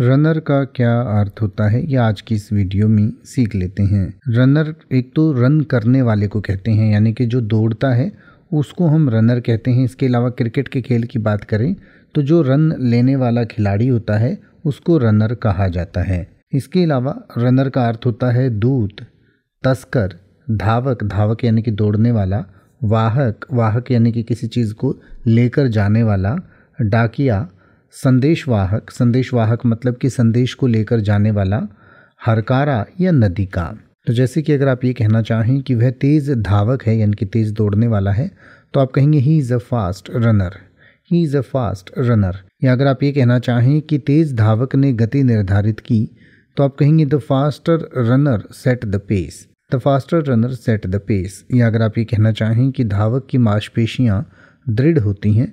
runner का क्या अर्थ होता है ये आज की इस वीडियो में सीख लेते हैं रनर एक तो रन करने वाले को कहते हैं यानी कि जो दौड़ता है उसको हम रनर कहते हैं इसके अलावा क्रिकेट के खेल की बात करें तो जो रन लेने वाला खिलाड़ी होता है उसको रनर कहा जाता है इसके अलावा रनर का अर्थ होता है दूत तस्कर धावक धावक यानी कि दौड़ने वाला वाहक वाहक यानी कि किसी चीज़ को लेकर जाने वाला डाकिया संदेशवाहक संदेशवाहक मतलब कि संदेश को लेकर जाने वाला हरकारा या नदी का तो जैसे कि अगर आप ये कहना चाहें कि वह तेज़ धावक है यानी कि तेज़ दौड़ने वाला है तो आप कहेंगे he is a fast runner he is a fast runner या अगर आप ये कहना चाहें कि तेज़ धावक ने गति निर्धारित की तो आप कहेंगे the faster runner set the pace the faster runner set the pace या अगर आप ये कहना चाहें कि धावक की मांसपेशियाँ दृढ़ होती हैं